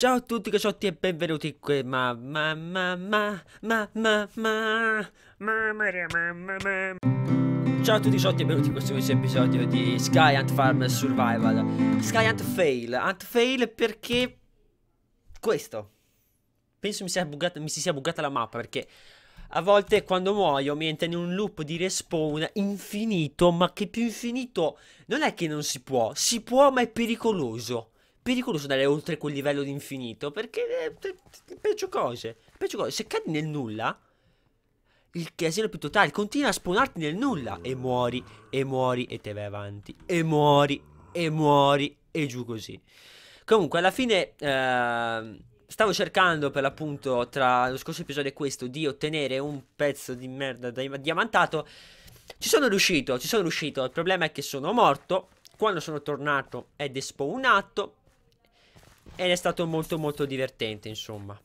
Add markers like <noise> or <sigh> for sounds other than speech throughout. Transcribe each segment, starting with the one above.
Ciao a tutti cacciotti e benvenuti qui, ma ma ma ma ma ma ma ma ma ma Ciao a tutti cacciotti e benvenuti in questo nuovo episodio di Sky Ant Farm Survival Sky Ant Fail, Ant Fail perché questo Penso mi, sia buggata, mi si sia bugata la mappa perché a volte quando muoio mi entra in un loop di respawn infinito ma che più infinito non è che non si può, si può ma è pericoloso pericoloso andare oltre quel livello di infinito perché è, eh, peggio cose, peggio cose. Se cadi nel nulla, il casino più totale, continua a spawnarti nel nulla e muori, e muori, e te vai avanti, e muori, e muori, e giù così. Comunque, alla fine... Eh, stavo cercando per l'appunto tra lo scorso episodio e questo di ottenere un pezzo di merda diamantato. Ci sono riuscito, ci sono riuscito. Il problema è che sono morto. Quando sono tornato è despawnato ed è stato molto molto divertente insomma.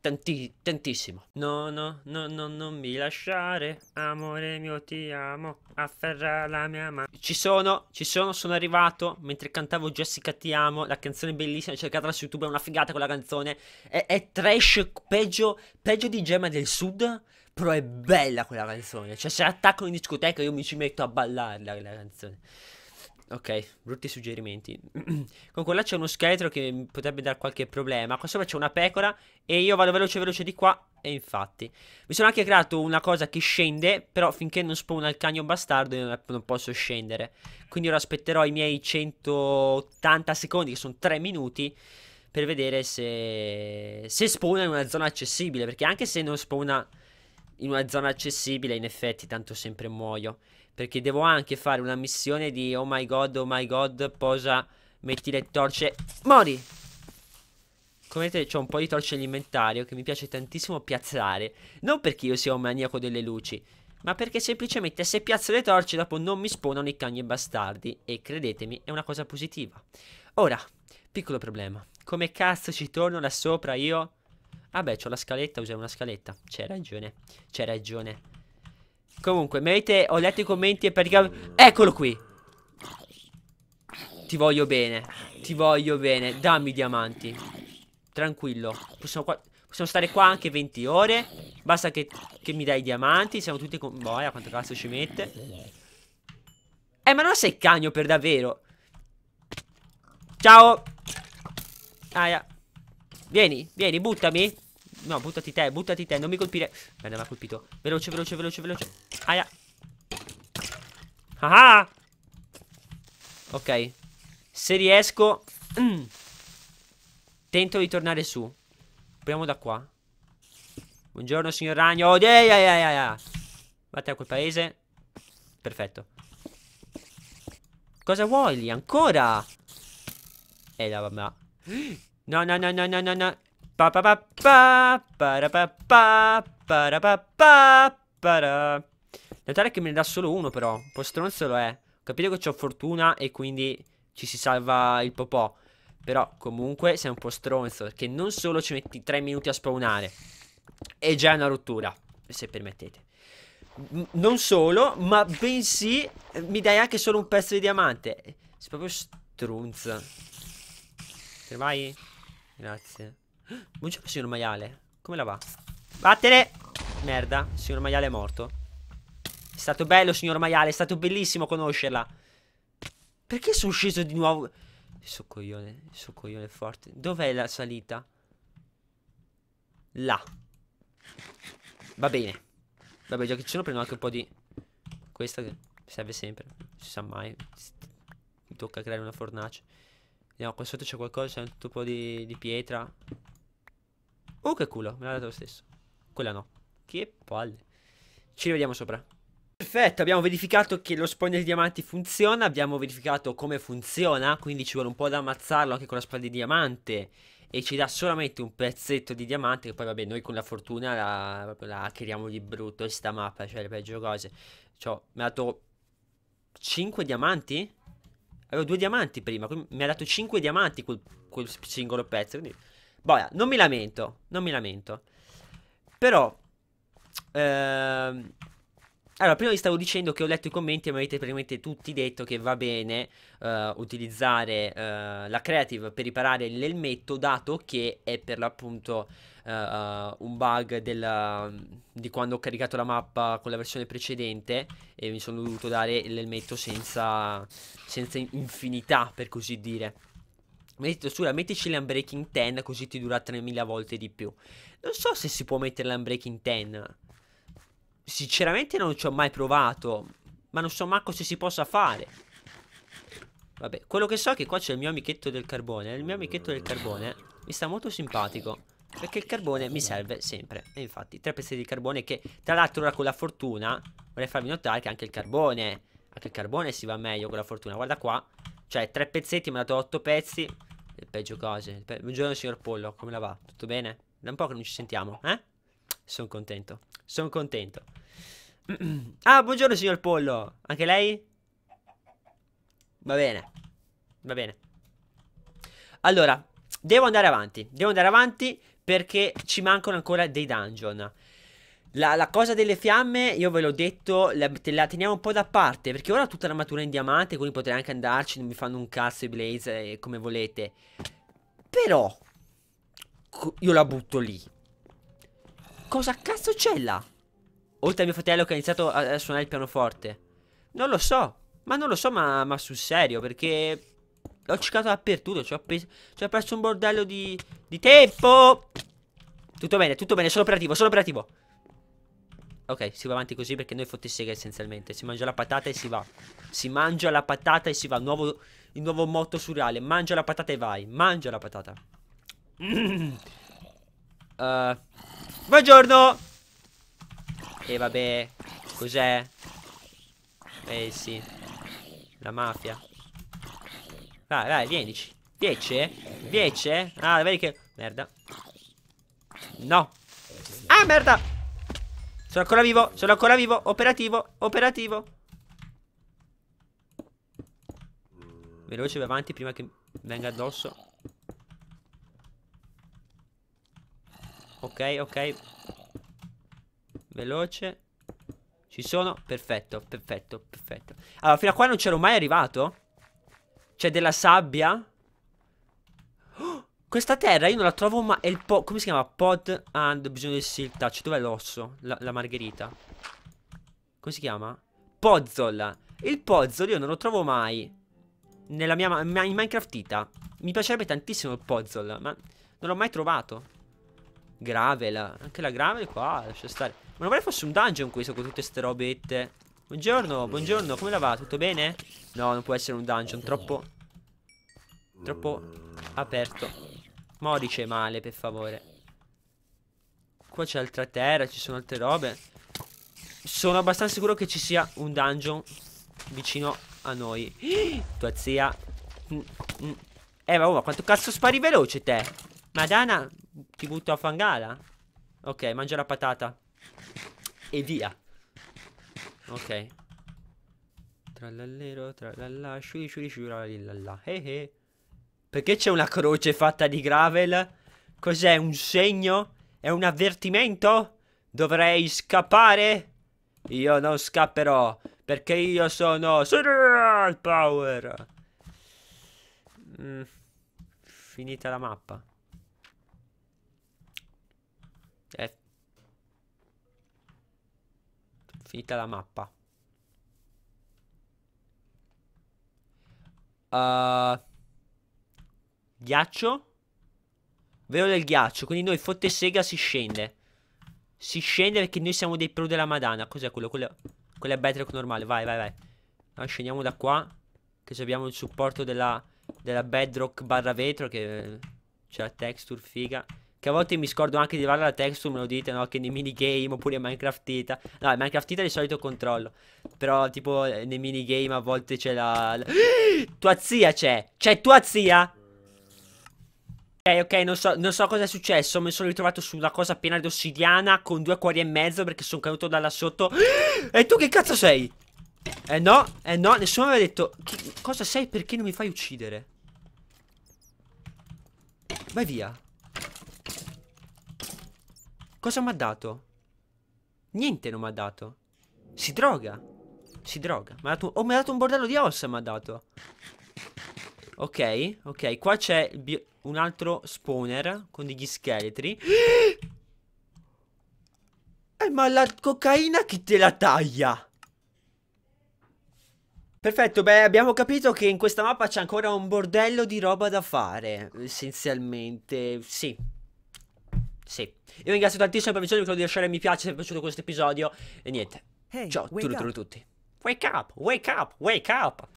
Tanti, tantissimo. No, no, no, no, non mi lasciare. Amore mio, ti amo. Afferra la mia mano. Ci sono, ci sono, sono arrivato. Mentre cantavo Jessica Ti amo. La canzone bellissima, cercatela su YouTube, è una figata quella canzone. È, è trash, peggio, peggio di Gemma del Sud. Però è bella quella canzone. Cioè, se attaccano in discoteca, io mi ci metto a ballarla quella canzone. Ok, brutti suggerimenti. <clears throat> Con quella c'è uno scheletro che potrebbe dare qualche problema. Qua sopra c'è una pecora e io vado veloce veloce di qua e infatti. Mi sono anche creato una cosa che scende, però finché non spawna il cagno bastardo io non posso scendere. Quindi ora aspetterò i miei 180 secondi, che sono 3 minuti, per vedere se, se spawna in una zona accessibile. Perché anche se non spawna in una zona accessibile, in effetti tanto sempre muoio. Perché devo anche fare una missione di oh my god, oh my god, posa, metti le torce, mori! Come vedete ho un po' di torce all'inventario che mi piace tantissimo piazzare. Non perché io sia un maniaco delle luci, ma perché semplicemente se piazzo le torce dopo non mi spawnano i cagni bastardi. E credetemi, è una cosa positiva. Ora, piccolo problema. Come cazzo ci torno là sopra io? Vabbè, ah ho la scaletta, usiamo una scaletta. C'è ragione, c'è ragione. Comunque, merite, ho letto i commenti e praticamente... Eccolo qui! Ti voglio bene, ti voglio bene, dammi i diamanti. Tranquillo, possiamo, qua... possiamo stare qua anche 20 ore, basta che, che mi dai i diamanti, siamo tutti con... Boia, quanto cazzo ci mette. Eh, ma non sei cagno per davvero. Ciao! Aia. Vieni, vieni, buttami. No, buttati te, buttati te, non mi colpire. Bene, mi ha colpito. Veloce, veloce, veloce, veloce. Aia. Ah, ah. Ok. Se riesco... Mm. Tento di tornare su. Proviamo da qua. Buongiorno, signor ragno. Oh, yeah, yeah, yeah, yeah. Vattene a quel paese. Perfetto. Cosa vuoi lì? Ancora? Eh, no, vabbè. <gasps> no, no, no, no, no, no. Notare che me ne dà solo uno però Un stronzo lo è Capite che ho fortuna e quindi ci si salva il popò Però comunque sei un po' stronzo Perché non solo ci metti 3 minuti a spawnare E già una rottura Se permettete non solo, ma bensì mi dai anche solo un pezzo di diamante. Sei proprio strunza. vai? Grazie. Non c'è signor maiale. Come la va? Vattene! Merda, signor maiale è morto. È stato bello, signor maiale. È stato bellissimo conoscerla. Perché sono sceso di nuovo? Sto coglione, sto coglione forte. Dov'è la salita? Là. Va bene. Vabbè, già che ci sono, prendo anche un po' di... Questa che serve sempre. Non si sa mai. Mi tocca creare una fornace. Vediamo, qua sotto c'è qualcosa. C'è un po' di, di pietra. Oh, che culo, me l'ha dato lo stesso. Quella no. Che palle. Ci rivediamo sopra. Perfetto, abbiamo verificato che lo spawner di diamanti funziona, abbiamo verificato come funziona, quindi ci vuole un po' da ammazzarlo anche con la spada di diamante e ci dà solamente un pezzetto di diamante che poi vabbè noi con la fortuna la, la hackeriamo di brutto questa mappa, cioè le peggio cose. Cioè, mi ha dato 5 diamanti? Avevo 2 diamanti prima, mi ha dato 5 diamanti quel, quel singolo pezzo, quindi Boia, non mi lamento, non mi lamento. Però... Ehm... Allora, prima vi stavo dicendo che ho letto i commenti e mi avete praticamente tutti detto che va bene uh, utilizzare uh, la creative per riparare l'elmetto, dato che è per l'appunto uh, un bug della, di quando ho caricato la mappa con la versione precedente e mi sono dovuto dare l'elmetto senza, senza infinità, per così dire. Mi ha detto Sura mettici l'unbreaking 10 così ti dura 3000 volte di più. Non so se si può mettere l'unbreaking 10. Sinceramente non ci ho mai provato. Ma non so manco se si possa fare. Vabbè, quello che so è che qua c'è il mio amichetto del carbone. Il mio amichetto del carbone mi sta molto simpatico. Perché il carbone mi serve sempre. E infatti, tre pezzi di carbone che, tra l'altro, ora con la fortuna, vorrei farvi notare che anche il carbone, anche il carbone si va meglio con la fortuna. Guarda qua, cioè, tre pezzetti, mi ha dato otto pezzi. Il peggio cose. Pe Buongiorno, signor Pollo, come la va? Tutto bene? Da un po' che non ci sentiamo, eh? Sono contento. Sono contento. <clears throat> ah, buongiorno, signor Pollo. Anche lei? Va bene. Va bene. Allora, devo andare avanti. Devo andare avanti perché ci mancano ancora dei dungeon. La, la, cosa delle fiamme, io ve l'ho detto, la, la, teniamo un po' da parte, perché ora ho tutta l'armatura in diamante, quindi potrei anche andarci, non mi fanno un cazzo i blaze eh, come volete. Però, io la butto lì. Cosa cazzo c'è là? Oltre a mio fratello che ha iniziato a, a, suonare il pianoforte. Non lo so, ma non lo so, ma, ma sul serio, perché l'ho cercato dappertutto, ci ho, ho perso un bordello di, di tempo. Tutto bene, tutto bene, sono operativo, sono operativo. Ok, si va avanti così perché noi fottissega essenzialmente. Si mangia la patata e si va. Si mangia la patata e si va. Nuovo, il nuovo motto surreale. Mangia la patata e vai. Mangia la patata. Uh, <clears throat> buongiorno! E vabbè, cos'è? Eh sì, la mafia. Vai, vai, vienici. 10? 10? Ah, vedi che... Merda. No. Ah, merda! Sono ancora vivo, sono ancora vivo, operativo, operativo Veloce, vai avanti prima che venga addosso Ok, ok Veloce Ci sono, perfetto, perfetto, perfetto Allora, fino a qua non c'ero mai arrivato C'è della sabbia questa terra io non la trovo ma... È il po... Come si chiama? Pod and... Bisogno del seal touch. Dov'è l'osso? La, la, margherita. Come si chiama? Pozzol. Il pozzol io non lo trovo mai. Nella mia... Ma in Minecraftita. Mi piacerebbe tantissimo il pozzol. Ma non l'ho mai trovato. Gravel. Anche la gravel qua. Lascia stare. Ma non vorrei fosse un dungeon questo con tutte ste robette. Buongiorno, buongiorno. Come la va? Tutto bene? No, non può essere un dungeon. Troppo... Troppo aperto. Morice male, per favore. Qua c'è altra terra, ci sono altre robe. Sono abbastanza sicuro che ci sia un dungeon vicino a noi. <gasps> Tua zia. Mm, mm. Eh, ma, oh, ma quanto cazzo spari veloce te? Madana, ti butto a fangala. Ok, mangia la patata. E via. Ok. Tra l'allero, Trallallero, trallallà, sciuri sciuri sciuri, lillallà. Eh eh. Perché c'è una croce fatta di gravel? Cos'è? Un segno? È un avvertimento? Dovrei scappare? Io non scapperò perché io sono Serial Power. Mm. Finita la mappa. Eh. Finita la mappa. Uh, Ghiaccio? Vero del ghiaccio. Quindi noi fotte sega si scende. Si scende perché noi siamo dei pro della madana. Cos'è quello? Quello, quello è Bedrock normale. Vai, vai, vai. Allora, scendiamo da qua. Che se abbiamo il supporto della, della Bedrock barra vetro. Che c'è la texture figa. Che a volte mi scordo anche di varla la texture, me lo dite, no? Che nei minigame oppure in Minecraftita. No, in Minecraftita di solito controllo. Però, tipo, nei minigame a volte c'è la... la... <gasps> Tua zia c'è! C'è tua zia! Ok, ok, non so, non so cosa è successo. Mi sono ritrovato su una cosa piena di ossidiana con due cuori e mezzo perché sono caduto da là sotto. <gasps> E tu che cazzo sei? Eh no, eh no, nessuno mi aveva detto cosa sei perché non mi fai uccidere. Vai via. Cosa mi ha dato? Niente non mi ha dato. Si droga. Si droga. ha dato, oh, mi ha dato un bordello di ossa, mi ha dato. Ok, ok, qua c'è il bio un altro spawner con degli scheletri. Eh, ma la cocaina chi te la taglia? Perfetto, beh, abbiamo capito che in questa mappa c'è ancora un bordello di roba da fare, essenzialmente, sì. Sì. Io ringrazio tantissimo per aver visto, vi di lasciare mi piace se vi è piaciuto questo episodio, e niente. Hey, Ciao, tutto a tutti. Wake up, wake up, wake up!